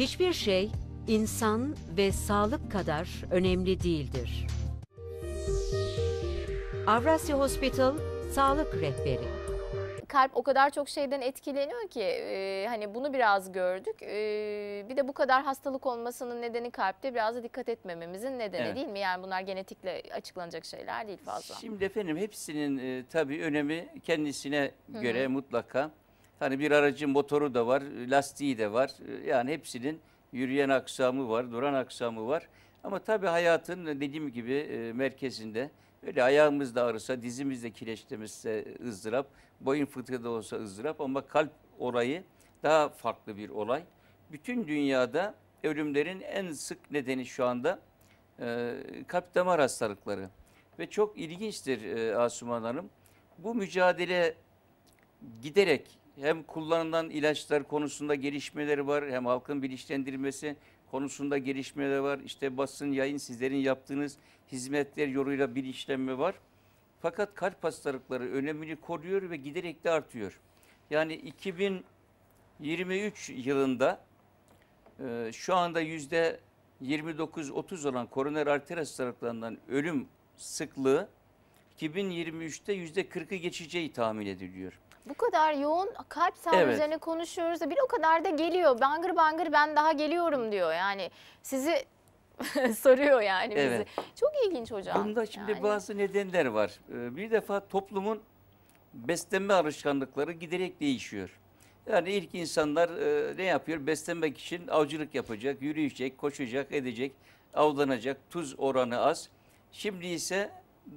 Hiçbir şey insan ve sağlık kadar önemli değildir. Avrasya Hospital Sağlık Rehberi Kalp o kadar çok şeyden etkileniyor ki e, hani bunu biraz gördük. E, bir de bu kadar hastalık olmasının nedeni kalpte biraz da dikkat etmememizin nedeni evet. değil mi? Yani bunlar genetikle açıklanacak şeyler değil fazla. Şimdi efendim hepsinin e, tabii önemi kendisine Hı -hı. göre mutlaka. Hani bir aracın motoru da var, lastiği de var. Yani hepsinin yürüyen aksamı var, duran aksamı var. Ama tabii hayatın dediğim gibi e, merkezinde öyle ayağımız da ağrısa, dizimiz de kireçlemesi ızdırap, boyun fıtığı da olsa ızdırap ama kalp orayı daha farklı bir olay. Bütün dünyada ölümlerin en sık nedeni şu anda e, kalp damar hastalıkları. Ve çok ilginçtir e, Asuman Hanım. Bu mücadele giderek hem kullanılan ilaçlar konusunda gelişmeleri var hem halkın bilinçlendirilmesi konusunda gelişmeler var. İşte basın yayın sizlerin yaptığınız hizmetler yoluyla bilinçlenme var. Fakat kalp hastalıkları önemini koruyor ve giderek de artıyor. Yani 2023 yılında e, şu anda yüzde 29-30 olan koroner arter hastalıklarından ölüm sıklığı 2023'te yüzde %40'ı geçeceği tahmin ediliyor. Bu kadar yoğun kalp sağlığı evet. üzerine konuşuyoruz da bir o kadar da geliyor. Bangır bangır ben daha geliyorum diyor yani. Sizi soruyor yani bizi. Evet. Çok ilginç hocam. Bunda şimdi yani. bazı nedenler var. Ee, bir defa toplumun beslenme alışkanlıkları giderek değişiyor. Yani ilk insanlar e, ne yapıyor? Beslenmek için avcılık yapacak, yürüyecek, koşacak, edecek, avlanacak. Tuz oranı az. Şimdi ise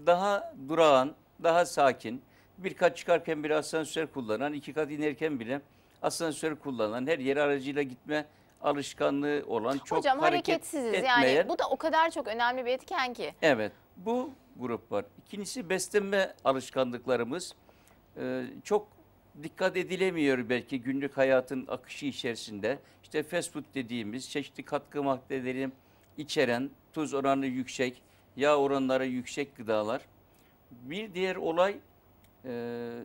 daha durağan, daha sakin, bir kat çıkarken bile asansör kullanan, iki kat inerken bile asansör kullanan, her yere aracıyla gitme alışkanlığı olan, çok Hocam, hareket hareketsiziz etmeyen. yani bu da o kadar çok önemli bir etken ki. Evet bu grup var. İkincisi beslenme alışkanlıklarımız ee, çok dikkat edilemiyor belki günlük hayatın akışı içerisinde. İşte fast food dediğimiz çeşitli katkı maddeleri içeren tuz oranı yüksek, yağ oranları yüksek gıdalar. Bir diğer olay e,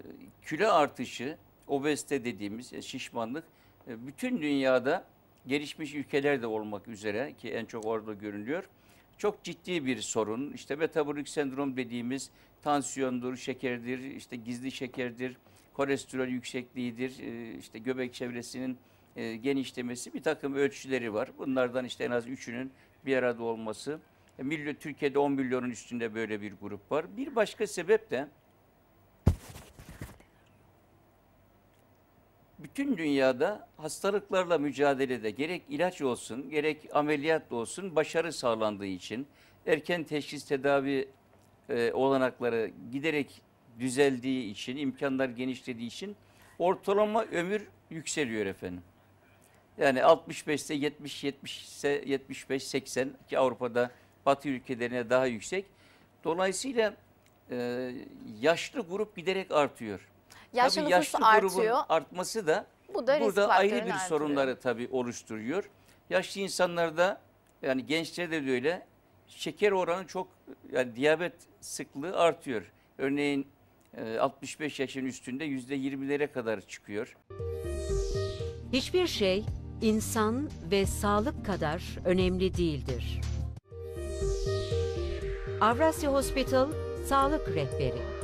kilo artışı, obezite dediğimiz e, şişmanlık e, bütün dünyada gelişmiş ülkelerde olmak üzere ki en çok orada görünüyor. Çok ciddi bir sorun. İşte metabolik sendrom dediğimiz tansiyondur, şekerdir, işte gizli şekerdir, kolesterol yüksekliğidir, e, işte göbek çevresinin e, genişlemesi bir takım ölçüleri var. Bunlardan işte en az üçünün bir arada olması. E, milyon Türkiye'de 10 milyonun üstünde böyle bir grup var. Bir başka sebep de bütün dünyada hastalıklarla mücadelede gerek ilaç olsun gerek ameliyat olsun başarı sağlandığı için erken teşhis tedavi e, olanakları giderek düzeldiği için imkanlar genişlediği için ortalama ömür yükseliyor efendim. Yani 65'te 70 70 75 80 ki Avrupa'da Batı ülkelerine daha yüksek. Dolayısıyla e, yaşlı grup giderek artıyor yaşlı tabii yaşlı grubun artıyor. artması da Bu da burada ayrı bir faktörünü sorunları tabii oluşturuyor. Yaşlı insanlarda yani gençlerde de öyle şeker oranı çok yani diyabet sıklığı artıyor. Örneğin 65 e, yaşın üstünde %20'lere kadar çıkıyor. Hiçbir şey insan ve sağlık kadar önemli değildir. Avrasya Hospital Sağlık Rehberi